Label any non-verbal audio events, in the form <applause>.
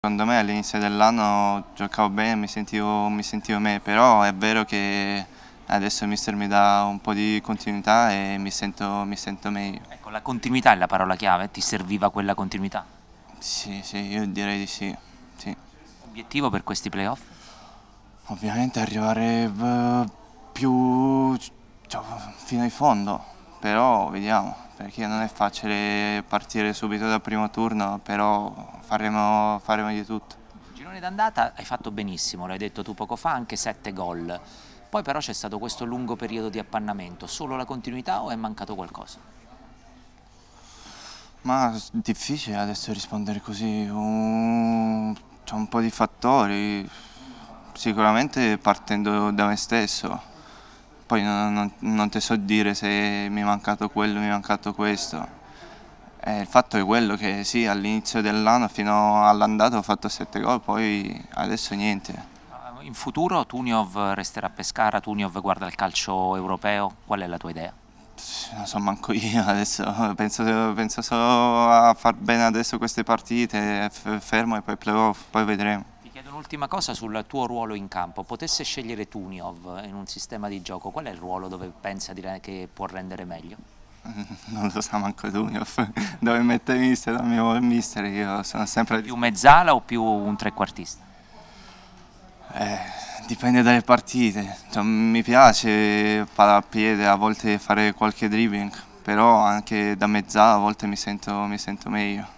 Secondo me all'inizio dell'anno giocavo bene, mi sentivo, mi sentivo, me, però è vero che adesso il mister mi dà un po' di continuità e mi sento, mi sento meglio. Ecco, la continuità è la parola chiave, ti serviva quella continuità? Sì, sì, io direi di sì. sì. Obiettivo per questi playoff? Ovviamente arrivare eh, più cioè, fino in fondo, però vediamo perché non è facile partire subito dal primo turno, però faremo, faremo di tutto. Girone d'andata hai fatto benissimo, l'hai detto tu poco fa, anche sette gol. Poi però c'è stato questo lungo periodo di appannamento, solo la continuità o è mancato qualcosa? Ma è difficile adesso rispondere così, c'è un po' di fattori, sicuramente partendo da me stesso, poi non, non, non te so dire se mi è mancato quello, mi è mancato questo. Eh, il fatto è quello che sì, all'inizio dell'anno fino all'andata ho fatto 7 gol, poi adesso niente. Ah, in futuro Tuniov resterà a Pescara, Tuniov guarda il calcio europeo, qual è la tua idea? Non so manco io adesso, penso, penso solo a far bene adesso queste partite, fermo e poi playoff, poi vedremo un'ultima cosa sul tuo ruolo in campo. Potesse scegliere Tuniov in un sistema di gioco, qual è il ruolo dove pensa che può rendere meglio? <laughs> Non lo sa manco Tuniov, <laughs> dove mette mister, dove mi mister, io sono sempre... Più mezzala o più un trequartista? Eh, dipende dalle partite, cioè, mi piace parapiede, a volte fare qualche dribbling, però anche da mezzala a volte mi sento, mi sento meglio.